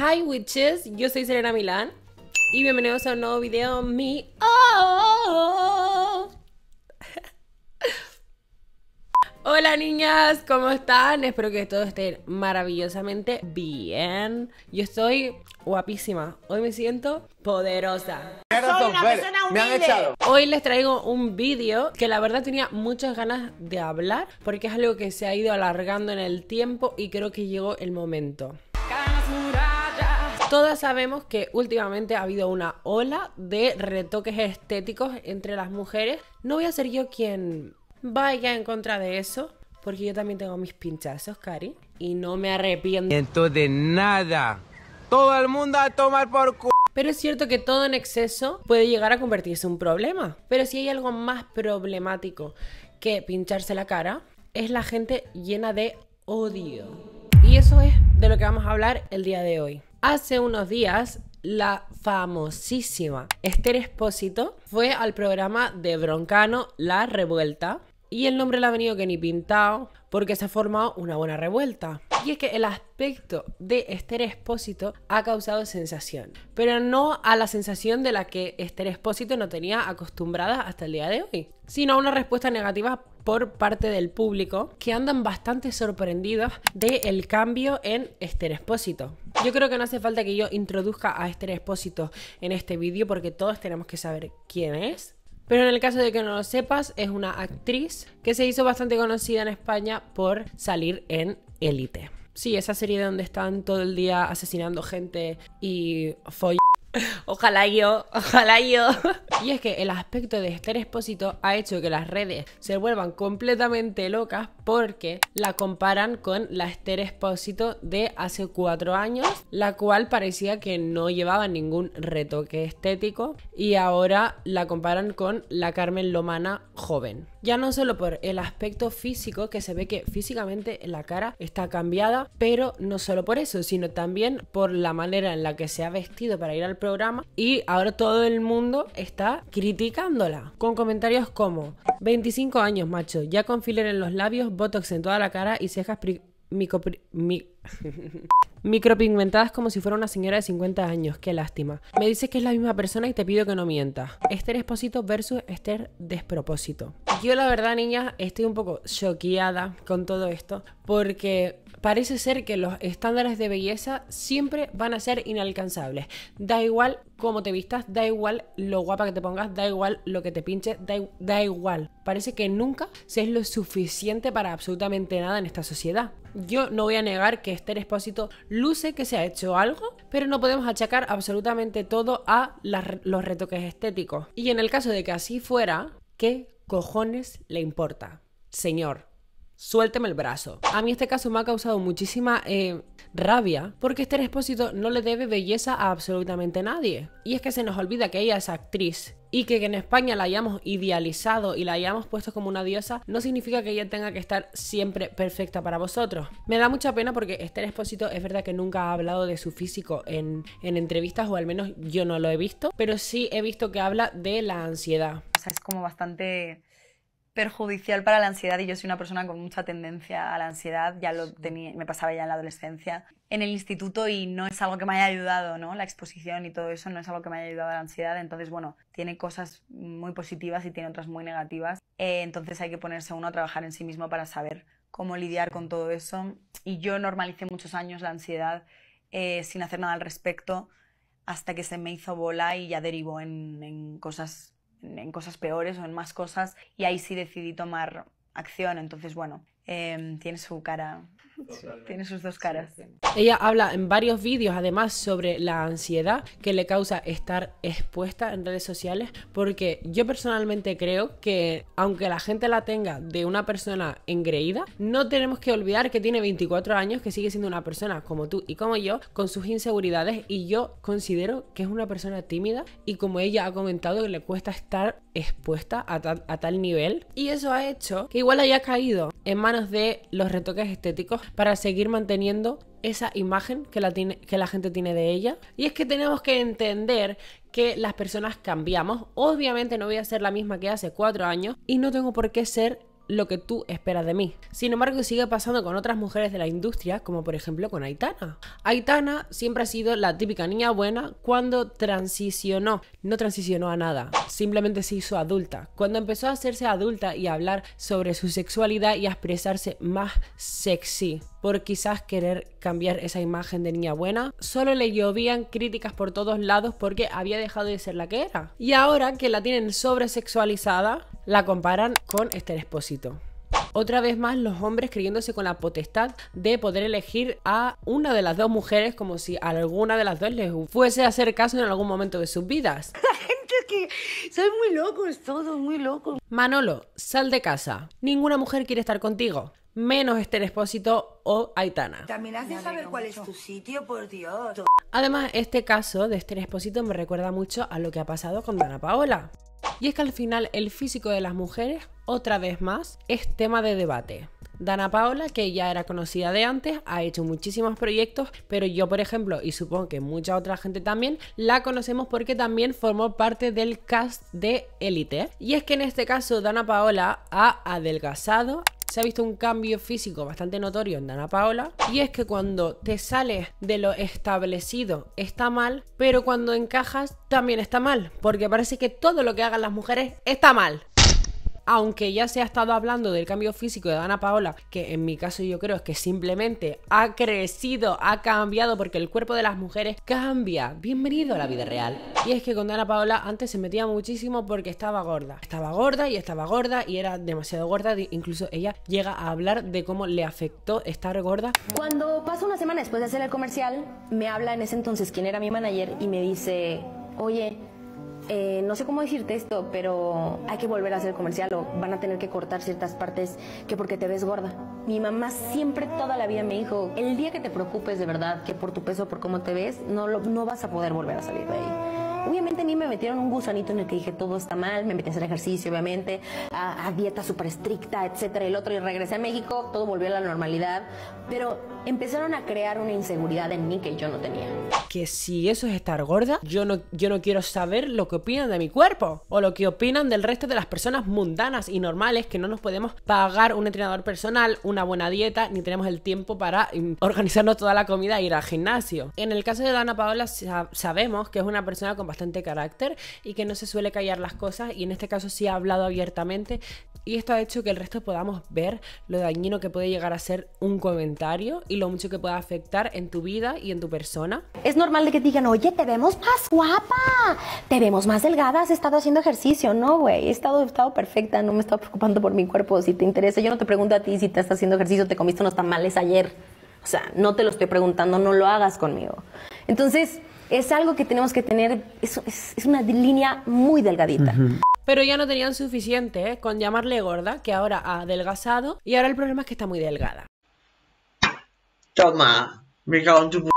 Hi witches, yo soy Serena Milán y bienvenidos a un nuevo video mi Hola niñas, ¿cómo están? Espero que todo esté maravillosamente bien. Yo estoy guapísima. Hoy me siento poderosa. Soy una persona Hoy les traigo un vídeo que la verdad tenía muchas ganas de hablar porque es algo que se ha ido alargando en el tiempo y creo que llegó el momento. Todas sabemos que últimamente ha habido una ola de retoques estéticos entre las mujeres. No voy a ser yo quien vaya en contra de eso, porque yo también tengo mis pinchazos, Cari, y no me arrepiento de nada. Todo el mundo a tomar por culo. Pero es cierto que todo en exceso puede llegar a convertirse en un problema. Pero si hay algo más problemático que pincharse la cara, es la gente llena de odio. Y eso es de lo que vamos a hablar el día de hoy. Hace unos días, la famosísima Esther Espósito fue al programa de Broncano La Revuelta y el nombre le ha venido que ni pintado porque se ha formado una buena revuelta. Y es que el aspecto de Esther Espósito ha causado sensación, pero no a la sensación de la que Esther Espósito no tenía acostumbrada hasta el día de hoy, sino a una respuesta negativa por parte del público que andan bastante sorprendidos del cambio en Esther Espósito. Yo creo que no hace falta que yo introduzca a este Expósito en este vídeo porque todos tenemos que saber quién es. Pero en el caso de que no lo sepas, es una actriz que se hizo bastante conocida en España por salir en Élite. Sí, esa serie donde están todo el día asesinando gente y Ojalá yo, ojalá yo. Y es que el aspecto de Esther Espósito ha hecho que las redes se vuelvan completamente locas porque la comparan con la Esther Espósito de hace cuatro años, la cual parecía que no llevaba ningún retoque estético y ahora la comparan con la Carmen Lomana joven. Ya no solo por el aspecto físico, que se ve que físicamente la cara está cambiada, pero no solo por eso, sino también por la manera en la que se ha vestido para ir al programa y ahora todo el mundo está criticándola, con comentarios como 25 años, macho, ya con filler en los labios, botox en toda la cara y cejas micropigmentadas como si fuera una señora de 50 años, qué lástima. Me dice que es la misma persona y te pido que no mientas. Esther Espósito versus Esther Despropósito. Yo la verdad, niña estoy un poco choqueada con todo esto porque parece ser que los estándares de belleza siempre van a ser inalcanzables. Da igual cómo te vistas, da igual lo guapa que te pongas, da igual lo que te pinches, da, igual. Parece que nunca se es lo suficiente para absolutamente nada en esta sociedad. Yo no voy a negar que Esther Espósito luce que se ha hecho algo, pero no podemos achacar absolutamente todo a los retoques estéticos. Y en el caso de que así fuera, ¿qué cojones le importa? Señor, suélteme el brazo. A mí este caso me ha causado muchísima eh, rabia porque este Espósito no le debe belleza a absolutamente nadie. Y es que se nos olvida que ella es actriz y que en España la hayamos idealizado y la hayamos puesto como una diosa, no significa que ella tenga que estar siempre perfecta para vosotros. Me da mucha pena porque Esther Espósito es verdad que nunca ha hablado de su físico en, en, entrevistas, o al menos yo no lo he visto, pero sí he visto que habla de la ansiedad. O sea, es como bastante perjudicial para la ansiedad y yo soy una persona con mucha tendencia a la ansiedad, ya lo tenía, me pasaba ya en la adolescencia, en el instituto y no es algo que me haya ayudado, ¿no? La exposición y todo eso no es algo que me haya ayudado a la ansiedad, entonces bueno, tiene cosas muy positivas y tiene otras muy negativas, eh, entonces hay que ponerse uno a trabajar en sí mismo para saber cómo lidiar con todo eso y yo normalicé muchos años la ansiedad eh, sin hacer nada al respecto hasta que se me hizo bola y ya derivó en, en cosas en cosas peores o en más cosas y ahí sí decidí tomar acción. Entonces, bueno, Em, tiene su cara, tiene sus dos caras. Ella habla en varios vídeos además sobre la ansiedad que le causa estar expuesta en redes sociales, porque yo personalmente creo que aunque la gente la tenga de una persona engreída, no tenemos que olvidar que tiene 24 años, que sigue siendo una persona como tú y como yo, con sus inseguridades y yo considero que es una persona tímida y como ella ha comentado que le cuesta estar expuesta a, a tal nivel y eso ha hecho que igual haya caído en manos de los retoques estéticos para seguir manteniendo esa imagen que la, que la gente tiene de ella. Y es que tenemos que entender que las personas cambiamos. Obviamente no voy a ser la misma que hace cuatro años y no tengo por qué ser lo que tú esperas de mí. Sin embargo, sigue pasando con otras mujeres de la industria, como por ejemplo con Aitana. Aitana siempre ha sido la típica niña buena cuando transicionó. No transicionó a nada, simplemente se hizo adulta. Cuando empezó a hacerse adulta y a hablar sobre su sexualidad y a expresarse más sexy por quizás querer cambiar esa imagen de niña buena, solo le llovían críticas por todos lados porque había dejado de ser la que era. Y ahora que la tienen sobresexualizada, la comparan con este expósito. Otra vez más los hombres creyéndose con la potestad de poder elegir a una de las dos mujeres como si a alguna de las dos les fuese a hacer caso en algún momento de sus vidas. La gente es que soy muy locos todos, muy locos. Manolo, sal de casa. Ninguna mujer quiere estar contigo menos Esther Espósito o Aitana. También has de saber cuál es tu sitio, por Dios. Además, este caso de Esther Espósito me recuerda mucho a lo que ha pasado con Dana Paola. Y es que al final el físico de las mujeres, otra vez más, es tema de debate. Dana Paola, que ya era conocida de antes, ha hecho muchísimos proyectos, pero yo, por ejemplo, y supongo que mucha otra gente también, la conocemos porque también formó parte del cast de Elite. Y es que en este caso, Dana Paola ha adelgazado, se ha visto un cambio físico bastante notorio en Dana Paola y es que cuando te sales de lo establecido está mal, pero cuando encajas también está mal, porque parece que todo lo que hagan las mujeres está mal aunque ya se ha estado hablando del cambio físico de Ana Paola, que en mi caso yo creo es que simplemente ha crecido, ha cambiado, porque el cuerpo de las mujeres cambia. Bienvenido a la vida real. Y es que con Ana Paola antes se metía muchísimo porque estaba gorda. Estaba gorda y estaba gorda y era demasiado gorda. Incluso ella llega a hablar de cómo le afectó estar gorda. Cuando pasa una semana después de hacer el comercial, me habla en ese entonces quien era mi manager y me dice, oye, eh, no sé cómo decirte esto, pero hay que volver a hacer comercial o van a tener que cortar ciertas partes que porque te ves gorda. Mi mamá siempre toda la vida me dijo, el día que te preocupes de verdad que por tu peso, por cómo te ves, no, no vas a poder volver a salir de ahí. Obviamente a mí me metieron un gusanito en el que dije todo está mal, me metí a hacer ejercicio, obviamente, a, dieta súper estricta, etcétera, el otro, y regresé a México, todo volvió a la normalidad, pero empezaron a crear una inseguridad en mí que yo no tenía. Que si eso es estar gorda, yo no, yo no quiero saber lo que opinan de mi cuerpo o lo que opinan del resto de las personas mundanas y normales que no nos podemos pagar un entrenador personal, una buena dieta, ni tenemos el tiempo para mm, organizarnos toda la comida e ir al gimnasio. En el caso de Dana Paola sabemos que es una persona con bastante carácter y que no se suele callar las cosas y en este caso sí ha hablado abiertamente y esto ha hecho que el resto podamos ver lo dañino que puede llegar a ser un comentario y lo mucho que puede afectar en tu vida y en tu persona. Es normal de que digan, oye, te vemos más guapa, te vemos más delgada, has estado haciendo ejercicio, ¿no, güey? He estado, he estado perfecta, no me he estado preocupando por mi cuerpo, si te interesa, yo no te pregunto a ti si te estás haciendo ejercicio, te comiste unos tamales ayer. O sea, no te lo estoy preguntando, no lo hagas conmigo. Entonces, es algo que tenemos que tener, es, es, una línea muy delgadita. Pero ya no tenían suficiente ¿eh? con llamarle gorda, que ahora ha adelgazado y ahora el problema es que está muy delgada. Toma,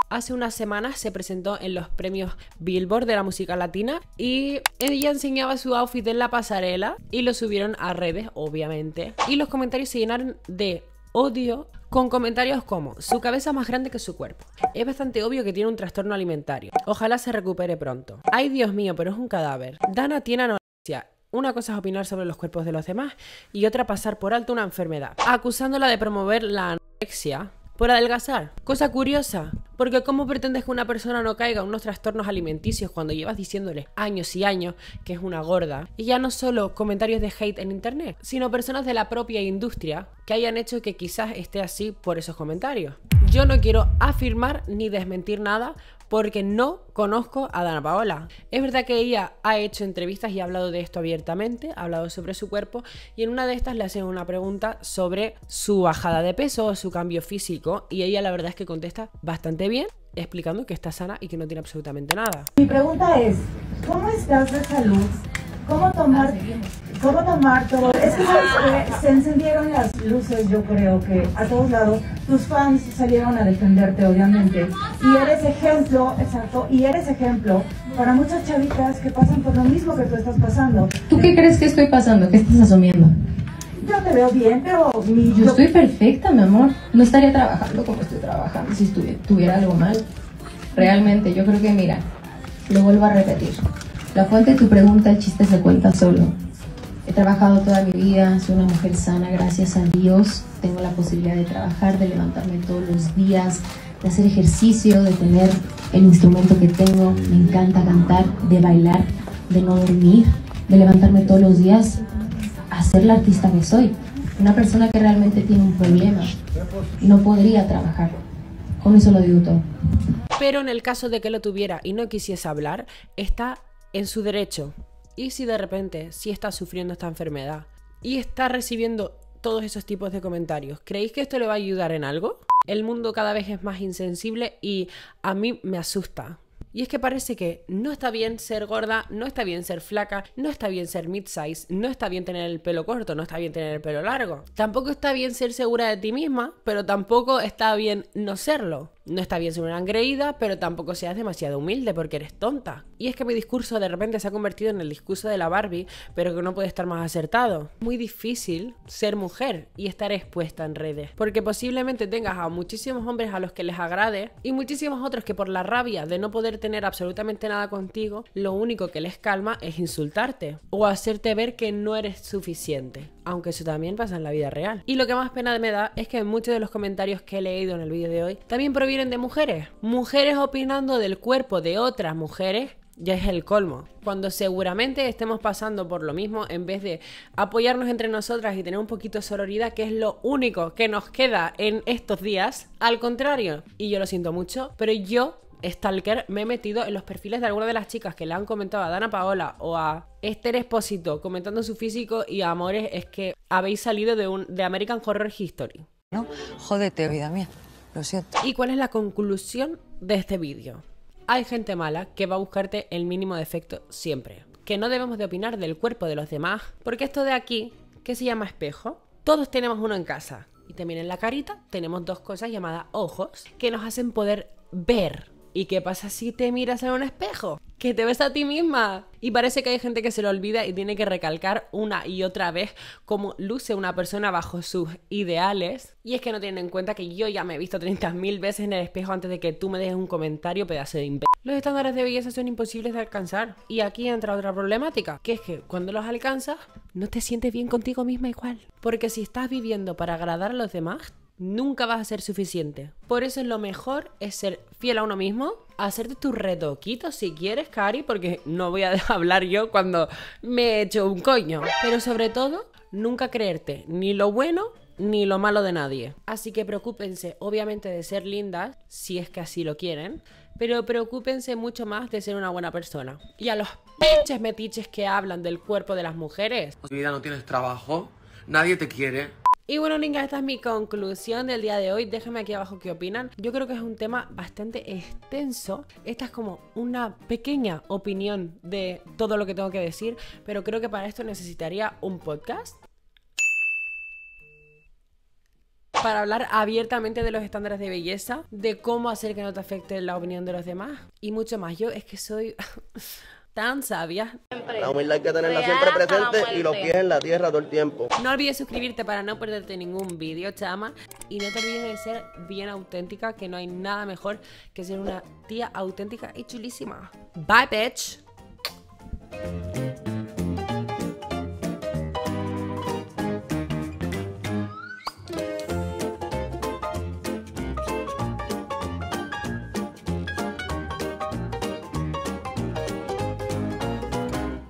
Hace unas semanas se presentó en los premios Billboard de la música latina y ella enseñaba su outfit en la pasarela y lo subieron a redes, obviamente. Y los comentarios se llenaron de odio con comentarios como su cabeza más grande que su cuerpo. Es bastante obvio que tiene un trastorno alimentario. Ojalá se recupere pronto. Ay, Dios mío, pero es un cadáver. Dana tiene anorexia. Una cosa es opinar sobre los cuerpos de los demás y otra pasar por alto una enfermedad, acusándola de promover la anorexia por adelgazar. Cosa curiosa, porque ¿cómo pretendes que una persona no caiga en unos trastornos alimenticios cuando llevas diciéndole años y años que es una gorda? Y ya no solo comentarios de hate en internet, sino personas de la propia industria que hayan hecho que quizás esté así por esos comentarios. Yo no quiero afirmar ni desmentir nada porque no conozco a Dana Paola. Es verdad que ella ha hecho entrevistas y ha hablado de esto abiertamente, ha hablado sobre su cuerpo y en una de estas le hacen una pregunta sobre su bajada de peso, o su cambio físico y ella la verdad es que contesta bastante bien explicando que está sana y que no tiene absolutamente nada. Mi pregunta es, ¿cómo estás de salud ¿Cómo tomar, ah, cómo tomar todo? Es que ah. se, encendieron las luces, yo creo que a todos lados. Tus fans salieron a defenderte, obviamente. Y eres ejemplo, exacto, y eres ejemplo para muchas chavitas que pasan por lo mismo que tú estás pasando. ¿Tú qué crees que estoy pasando? ¿Qué estás asumiendo? Yo te veo bien, pero Yo estoy perfecta, mi amor. No estaría trabajando como estoy trabajando si tuviera algo mal. Realmente, yo creo que, mira, lo vuelvo a repetir. La fuente de tu pregunta, el chiste se cuenta solo. He trabajado toda mi vida, soy una mujer sana, gracias a Dios. Tengo la posibilidad de trabajar, de levantarme todos los días, de hacer ejercicio, de tener el instrumento que tengo. Me encanta cantar, de bailar, de no dormir, de levantarme todos los días a ser la artista que soy. Una persona que realmente tiene un problema no podría trabajar. Con eso lo digo todo. Pero en el caso de que lo tuviera y no quisiese hablar, está en su derecho. Y si de repente si está sufriendo esta enfermedad y está recibiendo todos esos tipos de comentarios, ¿creéis que esto le va a ayudar en algo? El mundo cada vez es más insensible y a mí me asusta. Y es que parece que no está bien ser gorda, no está bien ser flaca, no está bien ser mid-size, no está bien tener el pelo corto, no está bien tener el pelo largo. Tampoco está bien ser segura de ti misma, pero tampoco está bien no serlo. No está bien ser una engreída, pero tampoco seas demasiado humilde porque eres tonta. Y es que mi discurso de repente se ha convertido en el discurso de la Barbie, pero que no puede estar más acertado. Muy difícil ser mujer y estar expuesta en redes, porque posiblemente tengas a muchísimos hombres a los que les agrade y muchísimos otros que por la rabia de no poder tener absolutamente nada contigo, lo único que les calma es insultarte o hacerte ver que no eres suficiente aunque eso también pasa en la vida real. Y lo que más pena me da es que muchos de los comentarios que he leído en el vídeo de hoy también provienen de mujeres. Mujeres opinando del cuerpo de otras mujeres ya es el colmo. Cuando seguramente estemos pasando por lo mismo, en vez de apoyarnos entre nosotras y tener un poquito de sororidad, que es lo único que nos queda en estos días, al contrario, y yo lo siento mucho, pero yo Stalker, me he metido en los perfiles de alguna de las chicas que le han comentado a Dana Paola o a Esther Espósito comentando su físico y amores, es que habéis salido de, un, de American Horror History. No, jodete vida mía. Lo siento. ¿Y cuál es la conclusión de este vídeo? Hay gente mala que va a buscarte el mínimo defecto siempre. Que no debemos de opinar del cuerpo de los demás, porque esto de aquí, que se llama espejo, todos tenemos uno en casa. Y también en la carita tenemos dos cosas llamadas ojos que nos hacen poder ver ¿Y qué pasa si te miras en un espejo? Que te ves a ti misma. Y parece que hay gente que se lo olvida y tiene que recalcar una y otra vez cómo luce una persona bajo sus ideales. Y es que no tienen en cuenta que yo ya me he visto 30.000 veces en el espejo antes de que tú me dejes un comentario, pedazo de imbécil. Los estándares de belleza son imposibles de alcanzar. Y aquí entra otra problemática, que es que cuando los alcanzas, no te sientes bien contigo misma igual. Porque si estás viviendo para agradar a los demás, nunca vas a ser suficiente. Por eso lo mejor es ser fiel a uno mismo, hacerte tus retoquitos si quieres, Cari, porque no voy a hablar yo cuando me he hecho un coño. Pero sobre todo, nunca creerte ni lo bueno ni lo malo de nadie. Así que preocúpense, obviamente, de ser lindas, si es que así lo quieren, pero preocúpense mucho más de ser una buena persona. Y a los peches metiches que hablan del cuerpo de las mujeres. Mi vida no tienes trabajo, nadie te quiere, y bueno, Ninga, esta es mi conclusión del día de hoy. Déjenme aquí abajo qué opinan. Yo creo que es un tema bastante extenso. Esta es como una pequeña opinión de todo lo que tengo que decir, pero creo que para esto necesitaría un podcast para hablar abiertamente de los estándares de belleza, de cómo hacer que no te afecte la opinión de los demás y mucho más. Yo es que soy tan sabia. La humildad que tenerla siempre presente y los pies en la tierra todo el tiempo. No olvides suscribirte para no perderte ningún vídeo, chama. Y no te olvides de ser bien auténtica, que no hay nada mejor que ser una tía auténtica y chulísima. Bye, bitch.